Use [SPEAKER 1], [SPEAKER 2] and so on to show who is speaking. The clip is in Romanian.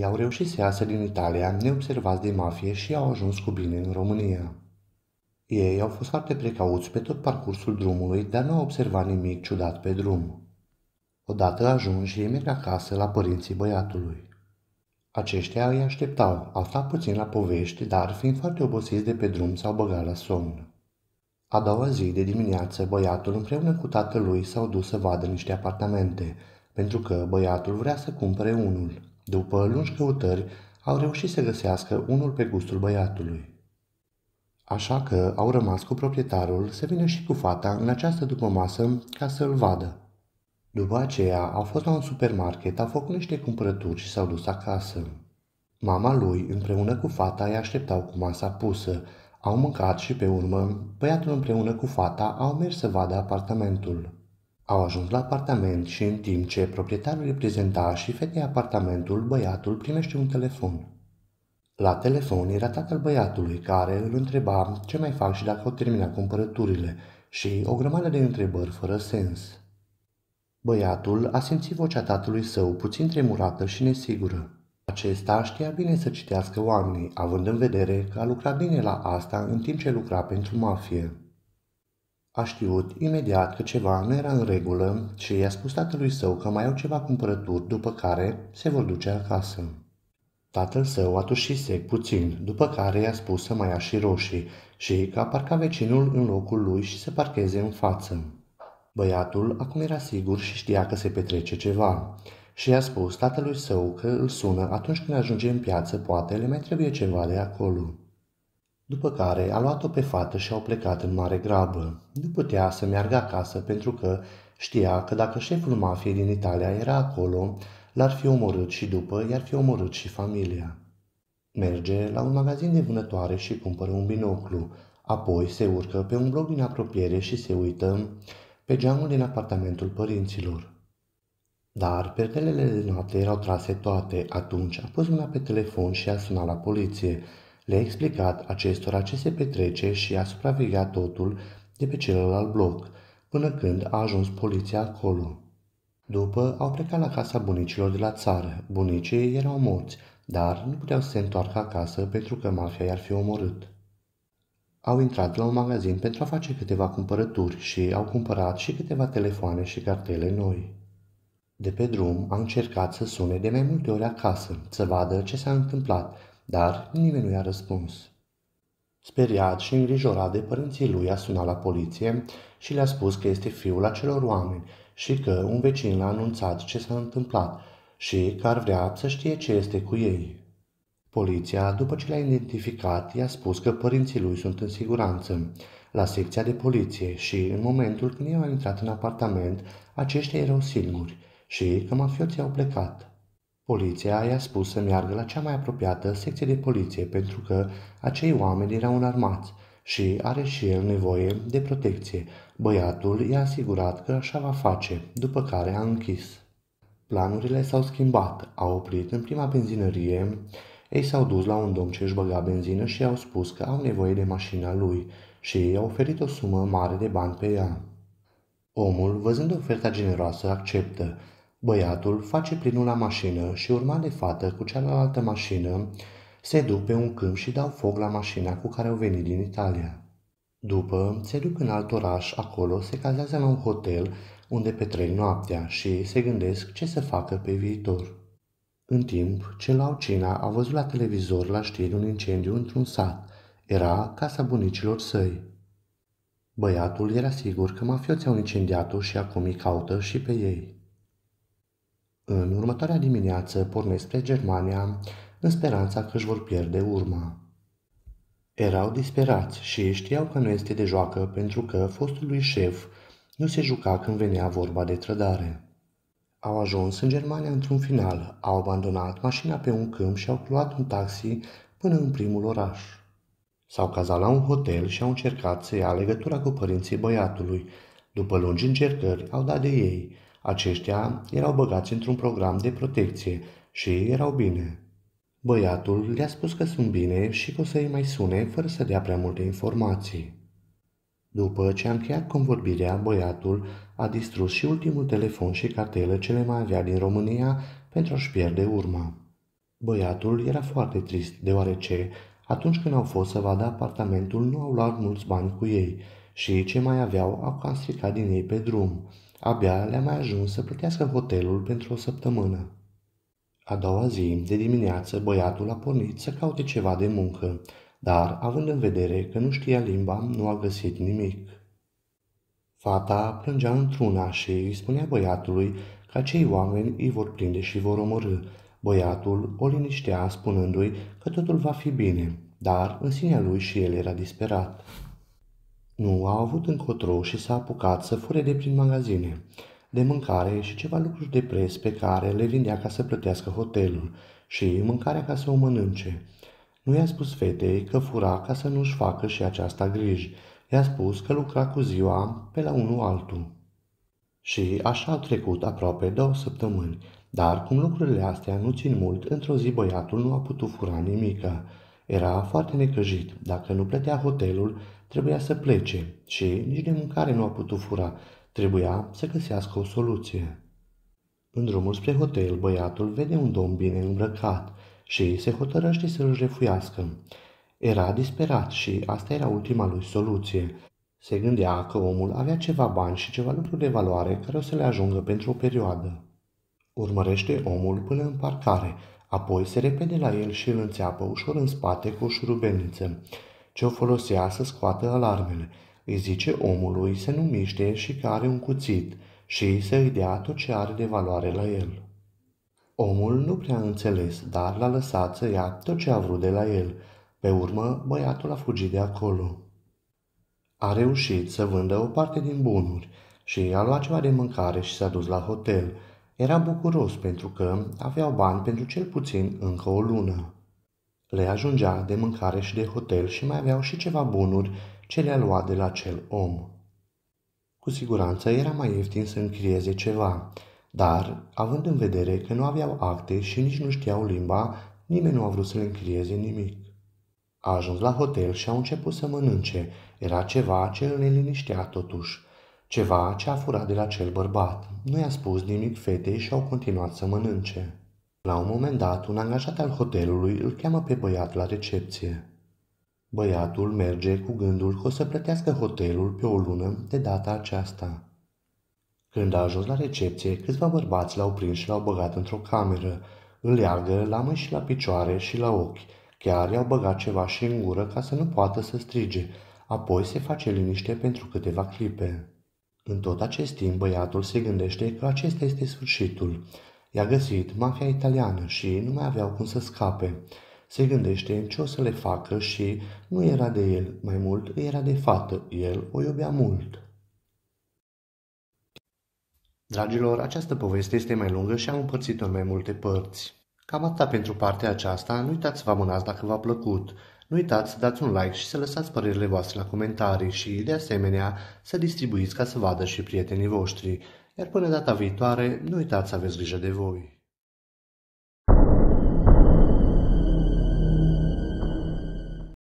[SPEAKER 1] ei au reușit să iasă din Italia neobservați de mafie și au ajuns cu bine în România. Ei au fost foarte precauți pe tot parcursul drumului, dar nu au observat nimic ciudat pe drum. Odată ajunși, și ei merg acasă la părinții băiatului. Aceștia îi așteptau, aflat puțin la povești, dar fiind foarte obosiți de pe drum s-au băgat la somn. A doua zi de dimineață, băiatul împreună cu tatălui s-au dus să vadă niște apartamente, pentru că băiatul vrea să cumpere unul. După lungi căutări, au reușit să găsească unul pe gustul băiatului. Așa că au rămas cu proprietarul să vină și cu fata în această dupămasă ca să-l vadă. După aceea au fost la un supermarket, au făcut niște cumpărături și s-au dus acasă. Mama lui împreună cu fata îi așteptau cu masa pusă, au mâncat și pe urmă, băiatul împreună cu fata au mers să vadă apartamentul. Au ajuns la apartament și în timp ce proprietarul îi prezenta și fetei apartamentul, băiatul primește un telefon. La telefon era tatăl băiatului care îl întreba ce mai fac și dacă au terminat cumpărăturile și o grămadă de întrebări fără sens. Băiatul a simțit vocea tatălui său puțin tremurată și nesigură. Acesta știa bine să citească oamenii, având în vedere că a lucrat bine la asta în timp ce lucra pentru mafie. A știut imediat că ceva nu era în regulă și i-a spus tatălui său că mai au ceva cumpărături, după care se vor duce acasă. Tatăl său a tușise puțin, după care i-a spus să mai ia și roșii și că a parcat vecinul în locul lui și să parcheze în față. Băiatul acum era sigur și știa că se petrece ceva și i-a spus tatălui său că îl sună atunci când ajunge în piață, poate le mai trebuie ceva de acolo. După care a luat-o pe fată și au plecat în mare grabă. Nu putea să meargă acasă pentru că știa că dacă șeful mafiei din Italia era acolo, l-ar fi omorât și după i-ar fi omorât și familia. Merge la un magazin de vânătoare și cumpără un binoclu, apoi se urcă pe un bloc din apropiere și se uită pe geamul din apartamentul părinților. Dar perdelele de noapte erau trase toate, atunci a pus mâna pe telefon și a sunat la poliție, le-a explicat acestora ce se petrece și a supravegheat totul de pe celălalt bloc, până când a ajuns poliția acolo. După, au plecat la casa bunicilor de la țară. Bunicii erau morți, dar nu puteau să se întoarcă acasă pentru că mafia i-ar fi omorât. Au intrat la un magazin pentru a face câteva cumpărături și au cumpărat și câteva telefoane și cartele noi. De pe drum, a încercat să sune de mai multe ori acasă, să vadă ce s-a întâmplat dar nimeni nu i-a răspuns. Speriat și îngrijorat de părinții lui a sunat la poliție și le-a spus că este fiul acelor oameni și că un vecin l-a anunțat ce s-a întâmplat și că ar vrea să știe ce este cu ei. Poliția, după ce l-a identificat, i-a spus că părinții lui sunt în siguranță la secția de poliție și în momentul când i au intrat în apartament, aceștia erau singuri și că mafioții au plecat. Poliția i-a spus să meargă la cea mai apropiată secție de poliție pentru că acei oameni erau înarmați și are și el nevoie de protecție. Băiatul i-a asigurat că așa va face, după care a închis. Planurile s-au schimbat, au oprit în prima benzinărie, ei s-au dus la un domn ce își băga benzină și i-au spus că au nevoie de mașina lui și i-au oferit o sumă mare de bani pe ea. Omul, văzând oferta generoasă, acceptă, Băiatul face plinul la mașină și urma de fată cu cealaltă mașină se duc pe un câmp și dau foc la mașina cu care au venit din Italia. După, se duc în alt oraș, acolo se cazează la un hotel unde petrec noaptea și se gândesc ce să facă pe viitor. În timp ce la cina, a văzut la televizor la știri un incendiu într-un sat. Era casa bunicilor săi. Băiatul era sigur că mafioții au incendiat-o și acum îi caută și pe ei. În următoarea dimineață pornesc spre Germania, în speranța că își vor pierde urma. Erau disperați și știau că nu este de joacă pentru că fostul lui șef nu se juca când venea vorba de trădare. Au ajuns în Germania într-un final, au abandonat mașina pe un câmp și au luat un taxi până în primul oraș. S-au cazat la un hotel și au încercat să ia legătura cu părinții băiatului. După lungi încercări, au dat de ei, aceștia erau băgați într-un program de protecție și erau bine. Băiatul le-a spus că sunt bine și că o să-i mai sune fără să dea prea multe informații. După ce a încheiat convorbirea, băiatul a distrus și ultimul telefon și cartelă ce le mai avea din România pentru a-și pierde urma. Băiatul era foarte trist, deoarece atunci când au fost să vadă apartamentul nu au luat mulți bani cu ei și ce mai aveau au cam stricat din ei pe drum, Abia le-a mai ajuns să plătească hotelul pentru o săptămână. A doua zi, de dimineață, băiatul a pornit să caute ceva de muncă, dar, având în vedere că nu știa limba, nu a găsit nimic. Fata plângea într-una și îi spunea băiatului că cei oameni îi vor prinde și vor omorâ. Băiatul o liniștea spunându-i că totul va fi bine, dar în sinea lui și el era disperat. Nu a avut încotro și s-a apucat să fure de prin magazine, de mâncare și ceva lucruri de pres pe care le vindea ca să plătească hotelul și mâncarea ca să o mănânce. Nu i-a spus fetei că fura ca să nu-și facă și aceasta griji. I-a spus că lucra cu ziua pe la unul altul. Și așa au trecut aproape două săptămâni, dar cum lucrurile astea nu țin mult, într-o zi băiatul nu a putut fura nimică. Era foarte necăjit. Dacă nu plătea hotelul, Trebuia să plece și nici de mâncare nu a putut fura. Trebuia să găsească o soluție. În drumul spre hotel, băiatul vede un domn bine îmbrăcat și se hotărăște să l refuiască. Era disperat și asta era ultima lui soluție. Se gândea că omul avea ceva bani și ceva lucruri de valoare care o să le ajungă pentru o perioadă. Urmărește omul până în parcare, apoi se repede la el și îl înțeapă ușor în spate cu o șurubelniță ce o folosea să scoată alarmele. Îi zice omului să nu miște și că are un cuțit și să îi dea tot ce are de valoare la el. Omul nu prea a înțeles, dar l-a lăsat să ia tot ce a vrut de la el. Pe urmă, băiatul a fugit de acolo. A reușit să vândă o parte din bunuri și a luat ceva de mâncare și s-a dus la hotel. Era bucuros pentru că aveau bani pentru cel puțin încă o lună. Le ajungea de mâncare și de hotel și mai aveau și ceva bunuri ce le-a luat de la cel om. Cu siguranță era mai ieftin să închirieze ceva, dar, având în vedere că nu aveau acte și nici nu știau limba, nimeni nu a vrut să le închirieze nimic. A ajuns la hotel și au început să mănânce. Era ceva ce îl neliniștea totuși. Ceva ce a furat de la cel bărbat. Nu i-a spus nimic fetei și au continuat să mănânce. La un moment dat, un angajat al hotelului îl cheamă pe băiat la recepție. Băiatul merge cu gândul că o să plătească hotelul pe o lună de data aceasta. Când a ajuns la recepție, câțiva bărbați l-au prins și l-au băgat într-o cameră. Îl leagă la mâini și la picioare și la ochi. Chiar i-au băgat ceva și în gură ca să nu poată să strige. Apoi se face liniște pentru câteva clipe. În tot acest timp, băiatul se gândește că acesta este sfârșitul. I-a găsit mafia italiană și nu mai aveau cum să scape. Se gândește ce o să le facă și nu era de el, mai mult era de fată. El o iubea mult. Dragilor, această poveste este mai lungă și am împărțit-o în mai multe părți. Cam atât pentru partea aceasta, nu uitați să vă abonați dacă v-a plăcut. Nu uitați să dați un like și să lăsați părerile voastre la comentarii și, de asemenea, să distribuiți ca să vadă și prietenii voștri. Iar până data viitoare, nu uitați să aveți grijă de voi.